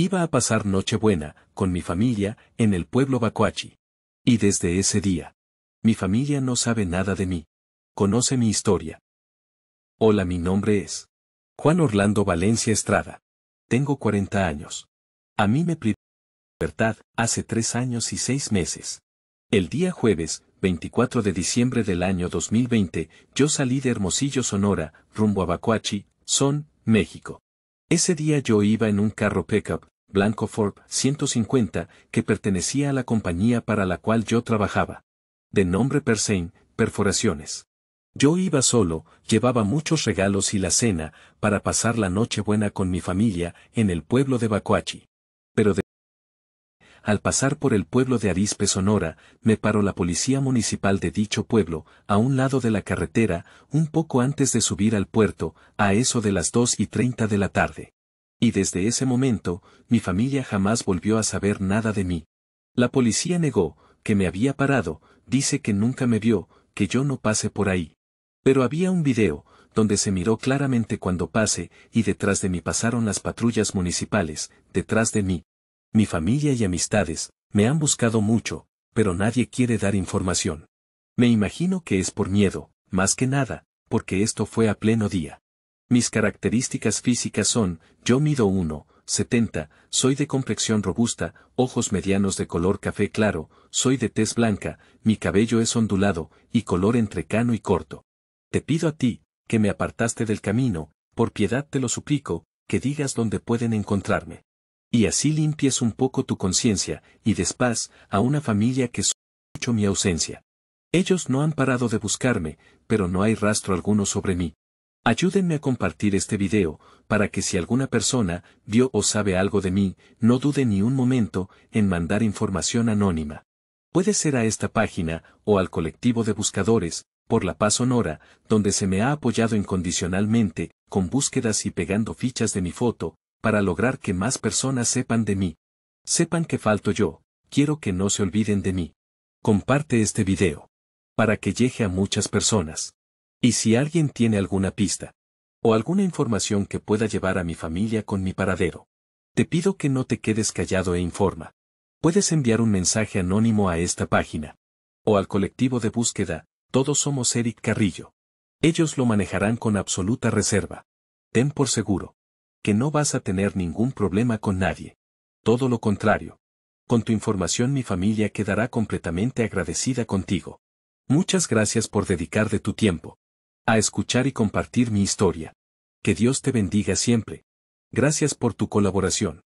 Iba a pasar Nochebuena, con mi familia, en el pueblo Bacuachi. Y desde ese día. Mi familia no sabe nada de mí. Conoce mi historia. Hola, mi nombre es. Juan Orlando Valencia Estrada. Tengo 40 años. A mí me privé libertad hace tres años y seis meses. El día jueves, 24 de diciembre del año 2020, yo salí de Hermosillo, Sonora, rumbo a Bacuachi, Son, México. Ese día yo iba en un carro pickup, blanco Ford 150, que pertenecía a la compañía para la cual yo trabajaba. De nombre Persein, Perforaciones. Yo iba solo, llevaba muchos regalos y la cena, para pasar la noche buena con mi familia, en el pueblo de Bacoachi. Pero de al pasar por el pueblo de Arispe, Sonora, me paró la policía municipal de dicho pueblo, a un lado de la carretera, un poco antes de subir al puerto, a eso de las 2 y 30 de la tarde. Y desde ese momento, mi familia jamás volvió a saber nada de mí. La policía negó, que me había parado, dice que nunca me vio, que yo no pase por ahí. Pero había un video, donde se miró claramente cuando pase, y detrás de mí pasaron las patrullas municipales, detrás de mí, mi familia y amistades, me han buscado mucho, pero nadie quiere dar información. Me imagino que es por miedo, más que nada, porque esto fue a pleno día. Mis características físicas son, yo mido 1, 70, soy de complexión robusta, ojos medianos de color café claro, soy de tez blanca, mi cabello es ondulado, y color entre cano y corto. Te pido a ti, que me apartaste del camino, por piedad te lo suplico, que digas dónde pueden encontrarme. Y así limpies un poco tu conciencia, y despaz, a una familia que mucho mi ausencia. Ellos no han parado de buscarme, pero no hay rastro alguno sobre mí. Ayúdenme a compartir este video, para que si alguna persona vio o sabe algo de mí, no dude ni un momento en mandar información anónima. Puede ser a esta página o al colectivo de buscadores, por la paz sonora, donde se me ha apoyado incondicionalmente, con búsquedas y pegando fichas de mi foto, para lograr que más personas sepan de mí. Sepan que falto yo, quiero que no se olviden de mí. Comparte este video. Para que llegue a muchas personas. Y si alguien tiene alguna pista, o alguna información que pueda llevar a mi familia con mi paradero, te pido que no te quedes callado e informa. Puedes enviar un mensaje anónimo a esta página, o al colectivo de búsqueda, todos somos Eric Carrillo. Ellos lo manejarán con absoluta reserva. Ten por seguro que no vas a tener ningún problema con nadie. Todo lo contrario. Con tu información mi familia quedará completamente agradecida contigo. Muchas gracias por dedicar de tu tiempo. A escuchar y compartir mi historia. Que Dios te bendiga siempre. Gracias por tu colaboración.